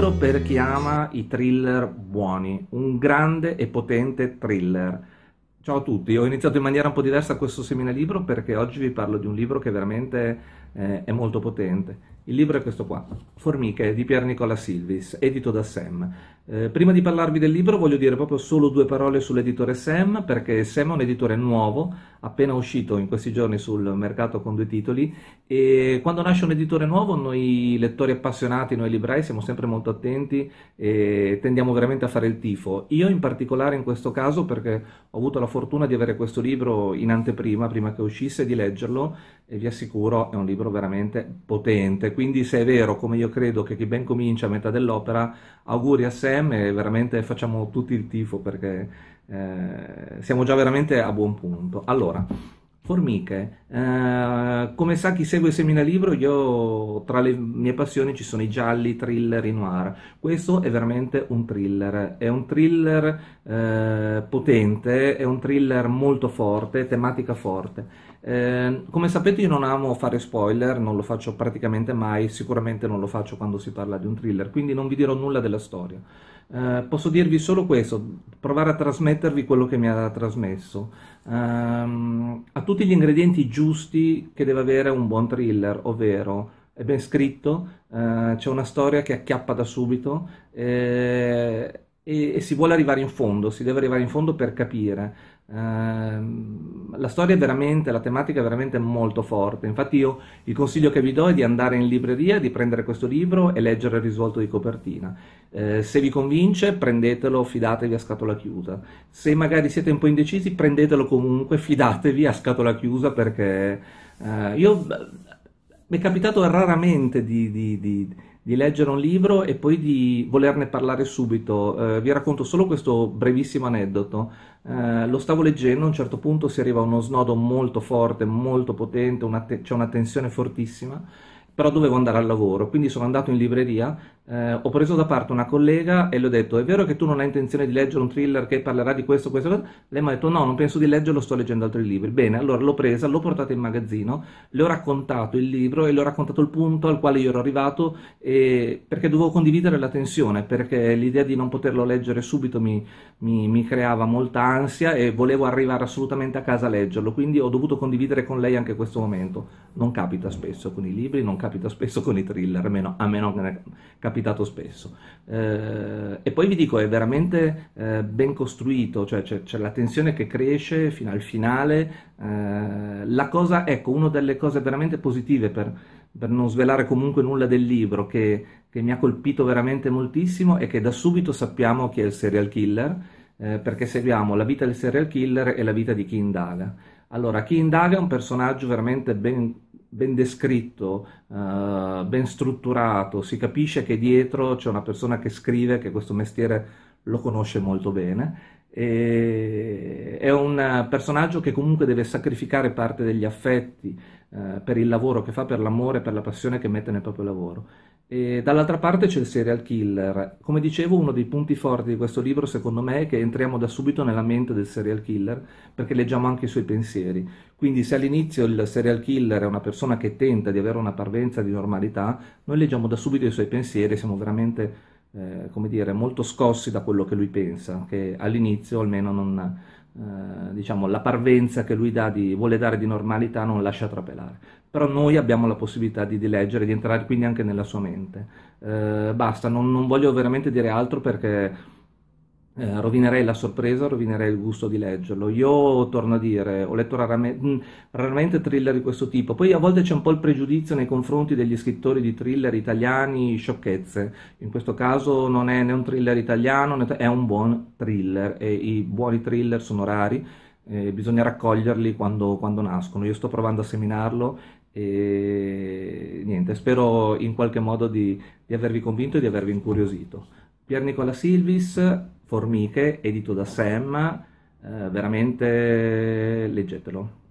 libro per chi ama i thriller buoni, un grande e potente thriller. Ciao a tutti, ho iniziato in maniera un po' diversa questo seminalibro perché oggi vi parlo di un libro che veramente eh, è molto potente. Il libro è questo qua, Formiche di Pier Nicola Silvis, edito da Sam. Eh, prima di parlarvi del libro voglio dire proprio solo due parole sull'editore Sam, perché Sam è un editore nuovo, appena uscito in questi giorni sul mercato con due titoli, e quando nasce un editore nuovo noi lettori appassionati, noi librai siamo sempre molto attenti e tendiamo veramente a fare il tifo. Io in particolare in questo caso perché ho avuto la fortuna di avere questo libro in anteprima, prima che uscisse, di leggerlo e vi assicuro è un libro veramente potente quindi se è vero, come io credo, che chi ben comincia a metà dell'opera, auguri a Sam e veramente facciamo tutti il tifo perché eh, siamo già veramente a buon punto. Allora, Formiche, eh, come sa chi segue il seminalibro, io tra le mie passioni ci sono i gialli, thriller, i noir. Questo è veramente un thriller, è un thriller eh, potente, è un thriller molto forte, tematica forte. Eh, come sapete io non amo fare spoiler, non lo faccio praticamente mai, sicuramente non lo faccio quando si parla di un thriller, quindi non vi dirò nulla della storia. Eh, posso dirvi solo questo, provare a trasmettervi quello che mi ha trasmesso. Um, ehm, ha tutti gli ingredienti giusti che deve avere un buon thriller, ovvero è ben scritto, eh, c'è una storia che acchiappa da subito, eh, e, e, si vuole arrivare in fondo, si deve arrivare in fondo per capire. Eh, la storia è veramente, la tematica è veramente molto forte. Infatti io il consiglio che vi do è di andare in libreria, di prendere questo libro e leggere il risvolto di copertina. Eh, se vi convince prendetelo, fidatevi a scatola chiusa. Se magari siete un po' indecisi prendetelo comunque, fidatevi a scatola chiusa perché eh, io... Mi è capitato raramente di, di, di di leggere un libro e poi di volerne parlare subito. Eh, vi racconto solo questo brevissimo aneddoto. Eh, lo stavo leggendo, a un certo punto si arriva a uno snodo molto forte, molto potente, una te- c'è una tensione fortissima, però dovevo andare al lavoro, quindi sono andato in libreria eh, ho preso da parte una collega e le ho detto: È vero che tu non hai intenzione di leggere un thriller che parlerà di questo, questo, questo? Lei mi ha detto: No, non penso di leggerlo, sto leggendo altri libri. Bene, allora l'ho presa, l'ho portata in magazzino, le ho raccontato il libro e le ho raccontato il punto al quale io ero arrivato e... perché dovevo condividere la tensione, perché l'idea di non poterlo leggere subito mi, mi, mi creava molta ansia e volevo arrivare assolutamente a casa a leggerlo. Quindi ho dovuto condividere con lei anche questo momento. Non capita spesso con i libri, non capita spesso con i thriller, almeno a me non capita capitato spesso. Eh, e poi vi dico, è veramente eh, ben costruito, cioè c'è, c'è, la tensione che cresce fino al finale. Eh, la cosa, ecco, una delle cose veramente positive per, per non svelare comunque nulla del libro, che, che, mi ha colpito veramente moltissimo, è che da subito sappiamo chi è il serial killer, eh, perché seguiamo la vita del serial killer e la vita di chi indaga. Allora, chi indaga è un personaggio veramente ben ben descritto, eh, ben strutturato, si capisce che dietro c'è una persona che scrive, che questo mestiere lo conosce molto bene. E è un personaggio che comunque deve sacrificare parte degli affetti eh, per il lavoro che fa, per l'amore, per la passione che mette nel proprio lavoro. E dall'altra parte c'è il serial killer. Come dicevo, uno dei punti forti di questo libro, secondo me, è che entriamo da subito nella mente del serial killer perché leggiamo anche i suoi pensieri. Quindi, se all'inizio il serial killer è una persona che tenta di avere una parvenza di normalità, noi leggiamo da subito i suoi pensieri siamo veramente eh, come dire, molto scossi da quello che lui pensa, che all'inizio almeno non, eh, diciamo, la parvenza che lui dà di, vuole dare di normalità non lascia trapelare. Però noi abbiamo la possibilità di, di leggere, di entrare quindi anche nella sua mente. Eh, basta, non, non voglio veramente dire altro perché eh, rovinerei la sorpresa, rovinerei il gusto di leggerlo. Io torno a dire, ho letto raramente, mm, raramente thriller di questo tipo, poi a volte c'è un po' il pregiudizio nei confronti degli scrittori di thriller italiani, sciocchezze. In questo caso non è né un thriller italiano, né, è un buon thriller e i buoni thriller sono rari. Eh, bisogna raccoglierli quando, quando nascono. Io sto provando a seminarlo e niente, spero in qualche modo di, di avervi convinto e di avervi incuriosito. Pier Nicola Silvis, Formiche, edito da Sam, eh, veramente leggetelo.